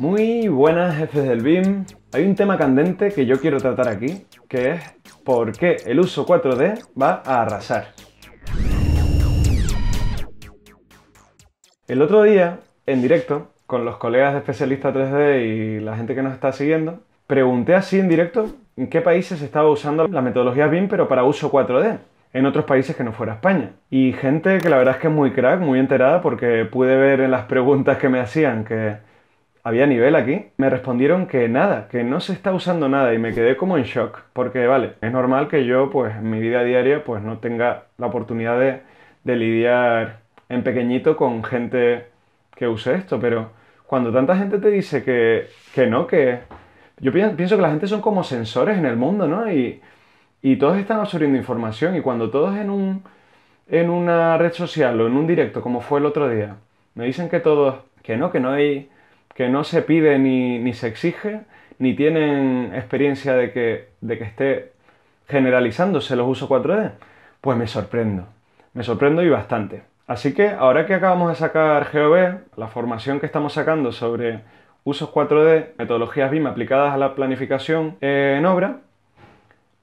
Muy buenas jefes del BIM. Hay un tema candente que yo quiero tratar aquí, que es por qué el uso 4D va a arrasar. El otro día, en directo, con los colegas de especialista 3D y la gente que nos está siguiendo, pregunté así en directo en qué países estaba usando la metodología BIM pero para uso 4D en otros países que no fuera España. Y gente que la verdad es que es muy crack, muy enterada, porque pude ver en las preguntas que me hacían que había nivel aquí, me respondieron que nada, que no se está usando nada y me quedé como en shock, porque vale, es normal que yo pues en mi vida diaria pues no tenga la oportunidad de, lidiar en pequeñito con gente que use esto, pero cuando tanta gente te dice que, que no, que yo pienso que la gente son como sensores en el mundo, ¿no? Y, y todos están absorbiendo información y cuando todos en, un, en una red social o en un directo como fue el otro día, me dicen que todos, que no, que no hay que no se pide ni, se exige, ni tienen experiencia de que, de que esté generalizándose los usos 4D, pues me sorprendo, me sorprendo y bastante. Así que ahora que acabamos de sacar GOB, la formación que estamos sacando sobre usos 4D, metodologías BIM aplicadas a la planificación eh, en obra,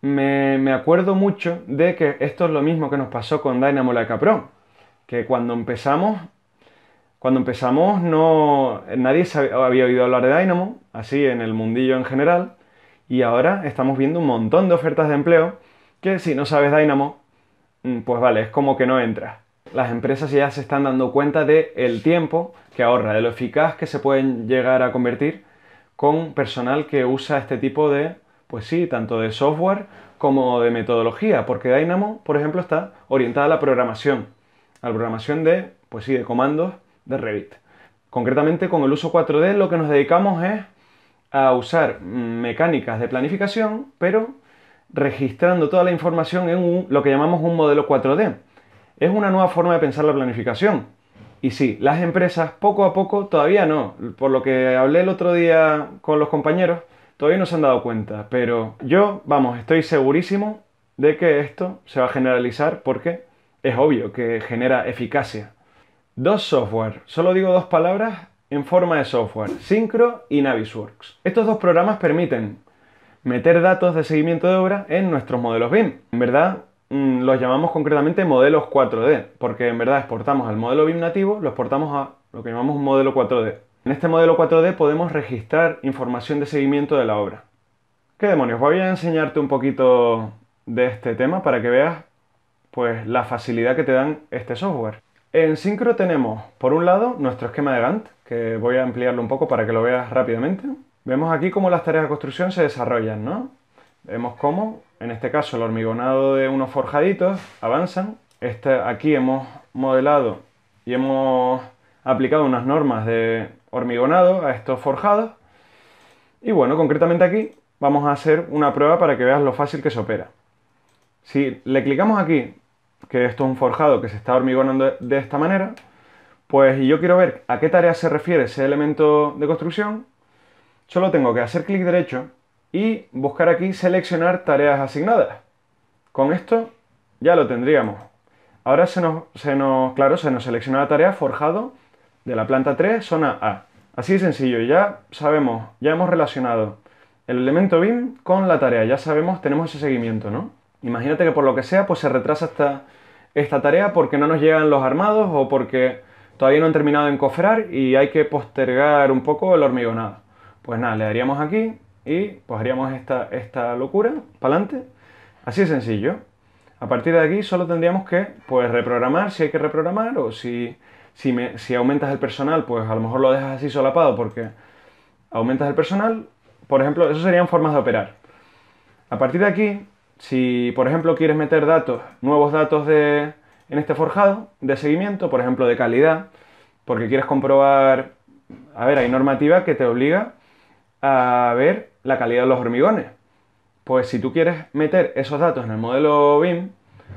me, me, acuerdo mucho de que esto es lo mismo que nos pasó con Dynamo Leica Pro, que cuando empezamos cuando empezamos no, nadie había oído hablar de Dynamo, así en el mundillo en general, y ahora estamos viendo un montón de ofertas de empleo que si no sabes Dynamo, mm, pues vale, es como que no entras. Las empresas ya se están dando cuenta del el tiempo que ahorra, de lo eficaz que se pueden llegar a convertir con personal que usa este tipo de, pues sí, tanto de software como de metodología, porque Dynamo, por ejemplo, está orientada a la programación, a la programación de, pues sí, de comandos de Revit. Concretamente con el uso 4D lo que nos dedicamos es a usar mecánicas de planificación, pero registrando toda la información en lo que llamamos un modelo 4D. Es una nueva forma de pensar la planificación. Y sí, las empresas poco a poco todavía no. Por lo que hablé el otro día con los compañeros, todavía no se han dado cuenta. Pero yo, vamos, estoy segurísimo de que esto se va a generalizar porque es obvio que genera eficacia. Dos software, solo digo dos palabras en forma de software, Syncro y Navisworks. Estos dos programas permiten meter datos de seguimiento de obra en nuestros modelos BIM. En verdad, mm, los llamamos concretamente modelos 4D, porque en verdad exportamos al modelo BIM nativo, lo exportamos a lo que llamamos modelo 4D. En este modelo 4D podemos registrar información de seguimiento de la obra. ¿Qué demonios? Voy a enseñarte un poquito de este tema para que veas pues la facilidad que te dan este software. En Syncro tenemos, por un lado, nuestro esquema de Gantt, que voy a ampliarlo un poco para que lo veas rápidamente. Vemos aquí cómo las tareas de construcción se desarrollan, ¿no? Vemos cómo, en este caso, el hormigonado de unos forjaditos avanzan. Este, aquí hemos modelado y hemos aplicado unas normas de hormigonado a estos forjados. Y bueno, concretamente aquí vamos a hacer una prueba para que veas lo fácil que se opera. Si le clicamos aquí que esto es un forjado que se está hormigonando de esta manera, pues y yo quiero ver a qué tarea se refiere ese elemento de construcción, solo tengo que hacer clic derecho y buscar aquí seleccionar tareas asignadas. Con esto ya lo tendríamos. Ahora se nos, se nos claro, se nos selecciona la tarea forjado de la planta 3, zona A. Así de sencillo, ya sabemos, ya hemos relacionado el elemento BIM con la tarea, ya sabemos, tenemos ese seguimiento, ¿no? Imagínate que por lo que sea, pues se retrasa esta, esta tarea porque no nos llegan los armados o porque todavía no han terminado de encofrar y hay que postergar un poco el hormigonado. Pues nada, le daríamos aquí y pues haríamos esta, esta locura para adelante. Así de sencillo. A partir de aquí solo tendríamos que pues reprogramar si hay que reprogramar o si, me, si aumentas el personal, pues a lo mejor lo dejas así solapado porque aumentas el personal. Por ejemplo, eso serían formas de operar. A partir de aquí, si por ejemplo quieres meter datos, nuevos datos en este forjado de seguimiento, por ejemplo de calidad, porque quieres comprobar, a ver, hay normativa que te obliga a ver la calidad de los hormigones. Pues si tú quieres meter esos datos en el modelo BIM,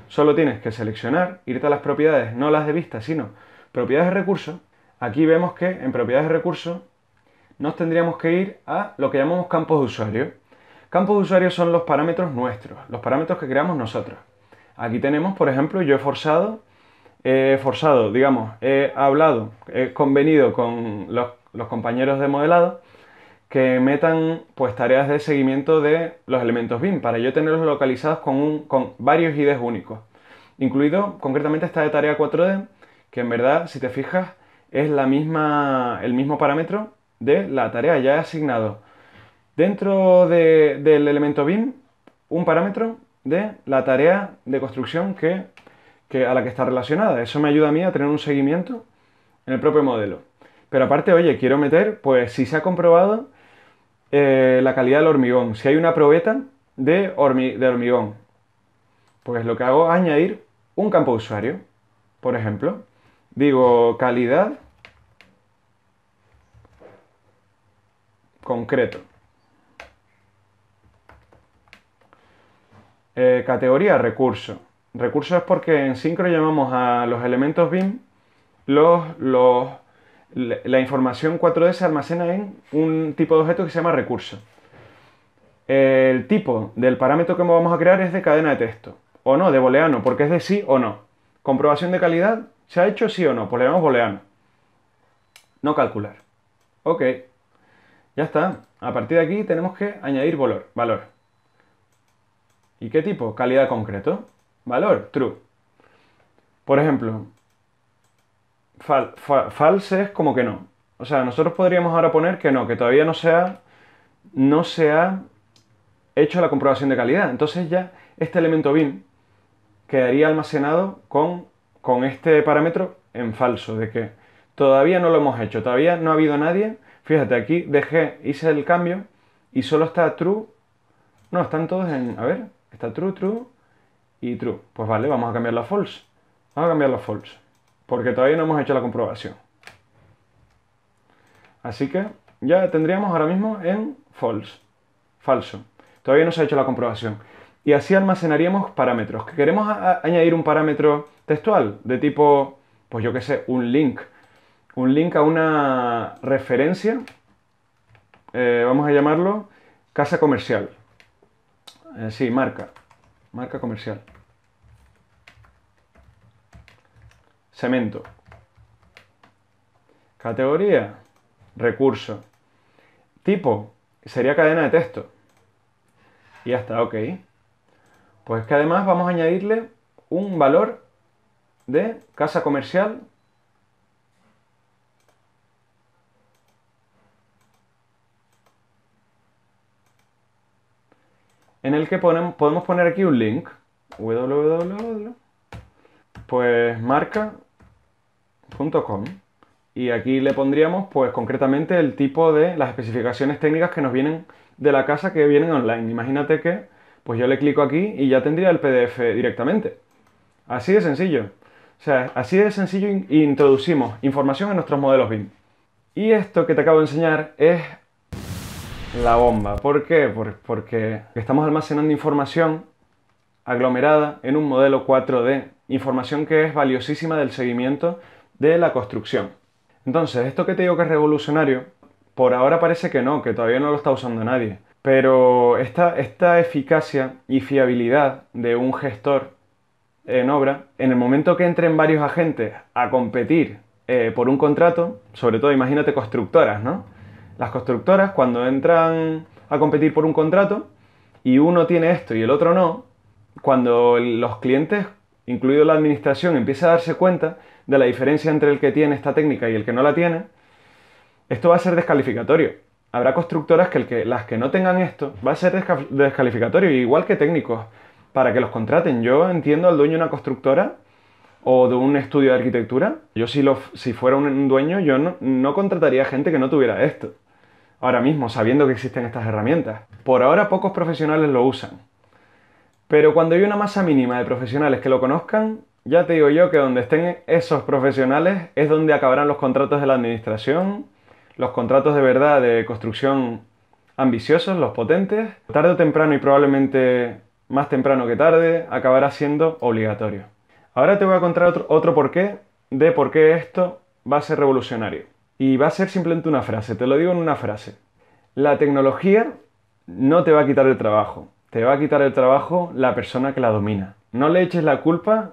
solo tienes que seleccionar, irte a las propiedades, no las de vista, sino propiedades de recursos. Aquí vemos que en propiedades de recursos nos tendríamos que ir a lo que llamamos campos de usuario. Campo de usuario son los parámetros nuestros, los parámetros que creamos nosotros. Aquí tenemos, por ejemplo, yo he forzado, forzado, digamos, he hablado, he convenido con los, compañeros de modelado que metan pues tareas de seguimiento de los elementos BIM para yo tenerlos localizados con, varios IDs únicos, incluido concretamente esta de tarea 4D, que en verdad, si te fijas, es el mismo parámetro de la tarea ya asignado Dentro del elemento BIM, un parámetro de la tarea de construcción que, a la que está relacionada. Eso me ayuda a mí a tener un seguimiento en el propio modelo. Pero aparte, oye, quiero meter, pues si se ha comprobado eh, la calidad del hormigón, si hay una probeta de, de hormigón, pues lo que hago es añadir un campo usuario, por ejemplo. Digo calidad concreto. Eh, categoría recurso. Recurso es porque en Syncro llamamos a los elementos BIM los, la información 4D se almacena en un tipo de objeto que se llama recurso. El tipo del parámetro que vamos a crear es de cadena de texto, o no, de booleano, porque es de sí o no. Comprobación de calidad, ¿se ha hecho sí o no? Pues le damos booleano. No calcular. Ok. Ya está. A partir de aquí tenemos que añadir valor. valor. ¿Y qué tipo? Calidad concreto. Valor, true. Por ejemplo, false es como que no. O sea, nosotros podríamos ahora poner que no, que todavía no sea, no se ha hecho la comprobación de calidad. Entonces ya este elemento bin quedaría almacenado con, con este parámetro en falso, de que todavía no lo hemos hecho, todavía no ha habido nadie. Fíjate, aquí dejé, hice el cambio y solo está true. No, están todos en... A ver, Está true, true y true. Pues vale, vamos a cambiarla a false. Vamos a cambiarla a false. Porque todavía no hemos hecho la comprobación. Así que ya tendríamos ahora mismo en false. Falso. Todavía no se ha hecho la comprobación. Y así almacenaríamos parámetros. Que queremos añadir un parámetro textual de tipo, pues yo qué sé, un link. Un link a una referencia. Eh, vamos a llamarlo casa comercial. Eh, sí, marca. Marca comercial. Cemento. Categoría. Recurso. Tipo. Sería cadena de texto. Y ya está, ok. Pues que además vamos a añadirle un valor de casa comercial en el que podemos poner aquí un link, www, pues y aquí le pondríamos pues concretamente el tipo de las especificaciones técnicas que nos vienen de la casa que vienen online. Imagínate que pues yo le clico aquí y ya tendría el PDF directamente. Así de sencillo. O sea, así de sencillo introducimos información en nuestros modelos BIM. Y esto que te acabo de enseñar es la bomba. ¿Por qué? porque estamos almacenando información aglomerada en un modelo 4D, información que es valiosísima del seguimiento de la construcción. Entonces, esto que te digo que es revolucionario, por ahora parece que no, que todavía no lo está usando nadie. Pero esta, eficacia y fiabilidad de un gestor en obra, en el momento que entren varios agentes a competir eh, por un contrato, sobre todo imagínate constructoras, ¿no? las constructoras cuando entran a competir por un contrato y uno tiene esto y el otro no, cuando los clientes, incluido la administración, empieza a darse cuenta de la diferencia entre el que tiene esta técnica y el que no la tiene, esto va a ser descalificatorio. Habrá constructoras que, las que no tengan esto va a ser descalificatorio, igual que técnicos, para que los contraten. Yo entiendo al dueño de una constructora o de un estudio de arquitectura. Yo si, si fuera un dueño, yo no, no contrataría gente que no tuviera esto ahora mismo, sabiendo que existen estas herramientas. Por ahora pocos profesionales lo usan. Pero cuando hay una masa mínima de profesionales que lo conozcan, ya te digo yo que donde estén esos profesionales es donde acabarán los contratos de la administración, los contratos de verdad de construcción ambiciosos, los potentes, tarde o temprano y probablemente más temprano que tarde, acabará siendo obligatorio. Ahora te voy a contar otro, porqué de por qué esto va a ser revolucionario. Y va a ser simplemente una frase, te lo digo en una frase. La tecnología no te va a quitar el trabajo, te va a quitar el trabajo la persona que la domina. No le eches la culpa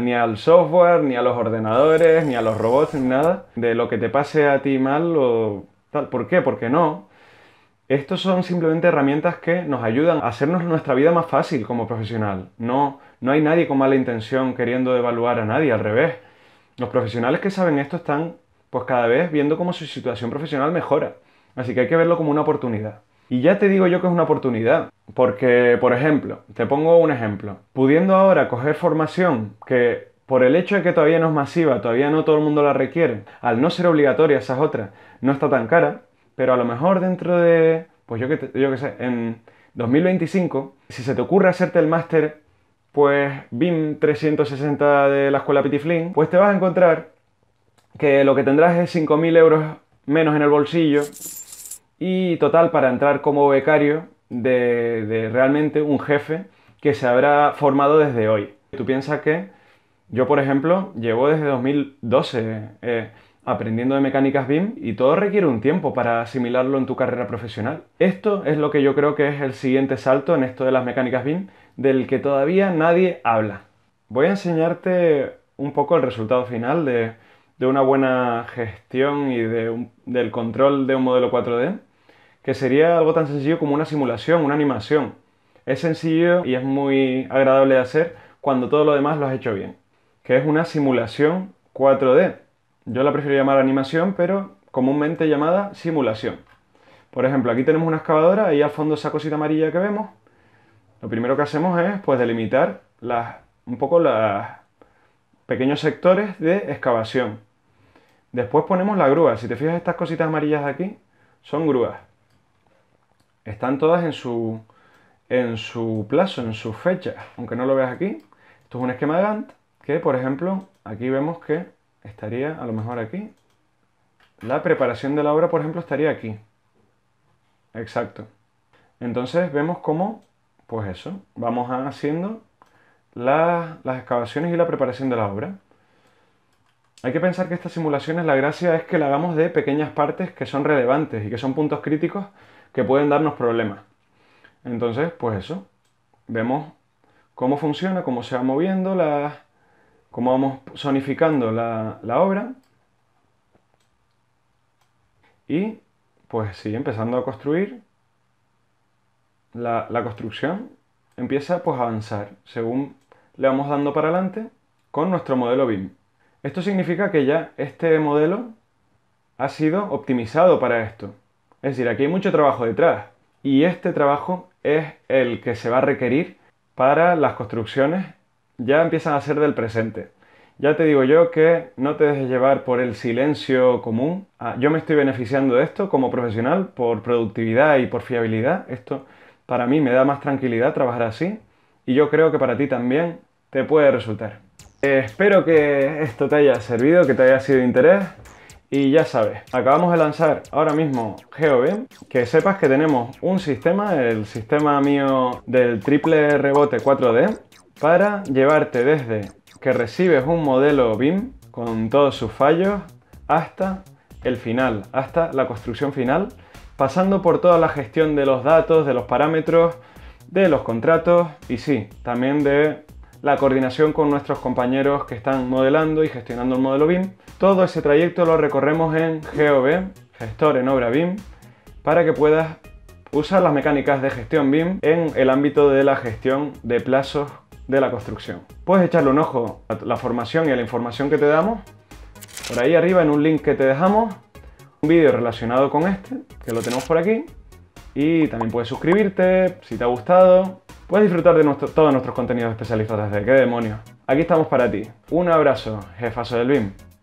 ni al software, ni a los ordenadores, ni a los robots, ni nada, de lo que te pase a ti mal o tal. ¿Por qué? Porque no. Estos son simplemente herramientas que nos ayudan a hacernos nuestra vida más fácil como profesional. No, no hay nadie con mala intención queriendo evaluar a nadie, al revés. Los profesionales que saben esto están pues cada vez viendo cómo su situación profesional mejora. Así que hay que verlo como una oportunidad. Y ya te digo yo que es una oportunidad, porque, por ejemplo, te pongo un ejemplo, pudiendo ahora coger formación que por el hecho de que todavía no es masiva, todavía no todo el mundo la requiere, al no ser obligatoria, esas otras, no está tan cara, pero a lo mejor dentro de, pues yo que, yo sé, en 2025, si se te ocurre hacerte el máster, pues BIM 360 de la escuela Pitiflin, pues te vas a encontrar que lo que tendrás es 5.000 euros menos en el bolsillo y total para entrar como becario de, realmente un jefe que se habrá formado desde hoy. Tú piensas que yo, por ejemplo, llevo desde 2012 eh, aprendiendo de mecánicas BIM y todo requiere un tiempo para asimilarlo en tu carrera profesional. Esto es lo que yo creo que es el siguiente salto en esto de las mecánicas BIM del que todavía nadie habla. Voy a enseñarte un poco el resultado final de, de una buena gestión y del control de un modelo 4D, que sería algo tan sencillo como una simulación, una animación. Es sencillo y es muy agradable de hacer cuando todo lo demás lo has hecho bien, que es una simulación 4D. Yo la prefiero llamar animación, pero comúnmente llamada simulación. Por ejemplo, aquí tenemos una excavadora y al fondo esa cosita amarilla que vemos. Lo primero que hacemos es pues delimitar las, un poco los pequeños sectores de excavación. Después ponemos la grúa. Si te fijas, estas cositas amarillas de aquí son grúas. Están todas en su, en su plazo, en su fecha, aunque no lo veas aquí. Esto es un esquema de Gantt que, por ejemplo, aquí vemos que estaría a lo mejor aquí. La preparación de la obra, por ejemplo, estaría aquí. Exacto. Entonces vemos cómo, pues eso, vamos haciendo las excavaciones y la preparación de la obra. Hay que pensar que estas simulaciones la gracia es que la hagamos de pequeñas partes que son relevantes y que son puntos críticos que pueden darnos problemas. Entonces, pues eso, vemos cómo funciona, cómo se va moviendo, la, cómo vamos sonificando la, obra y pues sí, empezando a construir, la, la, construcción empieza pues a avanzar según le vamos dando para adelante con nuestro modelo BIM. Esto significa que ya este modelo ha sido optimizado para esto. Es decir, aquí hay mucho trabajo detrás. Y este trabajo es el que se va a requerir para las construcciones ya empiezan a ser del presente. Ya te digo yo que no te dejes llevar por el silencio común. Ah, yo me estoy beneficiando de esto como profesional por productividad y por fiabilidad. Esto para mí me da más tranquilidad trabajar así y yo creo que para ti también te puede resultar espero que esto te haya servido, que te haya sido de interés. Y ya sabes, acabamos de lanzar ahora mismo GeoBeam, que sepas que tenemos un sistema, el sistema mío del triple rebote 4D, para llevarte desde que recibes un modelo BIM con todos sus fallos hasta el final, hasta la construcción final, pasando por toda la gestión de los datos, de los parámetros, de los contratos y sí, también de la coordinación con nuestros compañeros que están modelando y gestionando el modelo BIM. Todo ese trayecto lo recorremos en GOB, gestor en obra BIM, para que puedas usar las mecánicas de gestión BIM en el ámbito de la gestión de plazos de la construcción. Puedes echarle un ojo a la formación y a la información que te damos por ahí arriba en un link que te dejamos, un vídeo relacionado con este, que lo tenemos por aquí, y también puedes suscribirte si te ha gustado, Puedes disfrutar de nuestro, todos nuestros contenidos especializados desde qué demonios. Aquí estamos para ti. Un abrazo, jefazo del BIM.